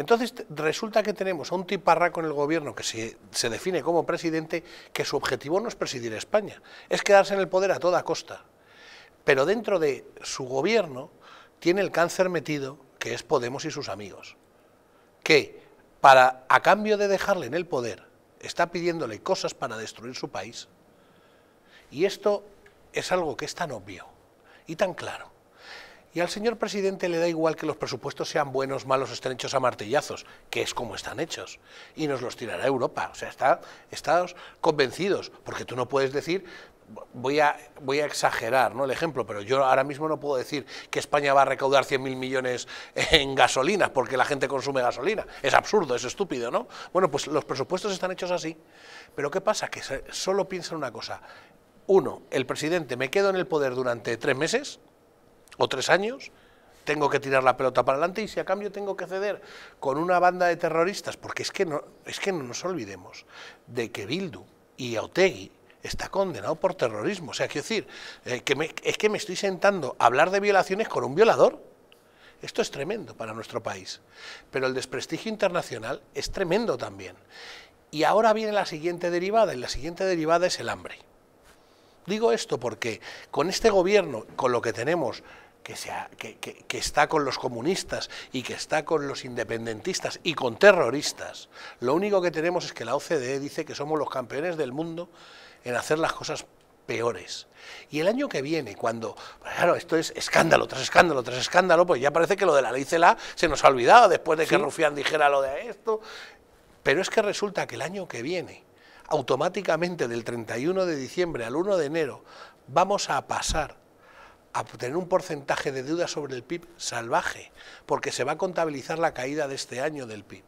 Entonces resulta que tenemos a un tiparraco en el gobierno que se, se define como presidente que su objetivo no es presidir España, es quedarse en el poder a toda costa. Pero dentro de su gobierno tiene el cáncer metido que es Podemos y sus amigos, que para, a cambio de dejarle en el poder está pidiéndole cosas para destruir su país. Y esto es algo que es tan obvio y tan claro y al señor presidente le da igual que los presupuestos sean buenos, malos, estén hechos a martillazos, que es como están hechos. Y nos los tirará Europa. O sea, está, Estados convencidos, porque tú no puedes decir, voy a, voy a exagerar ¿no? el ejemplo, pero yo ahora mismo no puedo decir que España va a recaudar 100.000 millones en gasolina, porque la gente consume gasolina. Es absurdo, es estúpido, ¿no? Bueno, pues los presupuestos están hechos así. Pero ¿qué pasa? Que solo piensan una cosa. Uno, el presidente, me quedo en el poder durante tres meses o tres años, tengo que tirar la pelota para adelante y si a cambio tengo que ceder con una banda de terroristas, porque es que no, es que no nos olvidemos de que Bildu y Aotegui está condenado por terrorismo. O sea, quiero decir, eh, que es que me estoy sentando a hablar de violaciones con un violador. Esto es tremendo para nuestro país. Pero el desprestigio internacional es tremendo también. Y ahora viene la siguiente derivada, y la siguiente derivada es el hambre. Digo esto porque con este gobierno, con lo que tenemos, que, está con los comunistas y que está con los independentistas y con terroristas. Lo único que tenemos es que la OCDE dice que somos los campeones del mundo en hacer las cosas peores. Y el año que viene, cuando, claro, esto es escándalo tras escándalo tras escándalo, pues ya parece que lo de la ley CELA se nos ha olvidado después de que Rufián dijera lo de esto. Pero es que resulta que el año que viene, automáticamente del 31 de diciembre al 1 de enero, vamos a pasar a tener un porcentaje de deuda sobre el PIB salvaje, porque se va a contabilizar la caída de este año del PIB.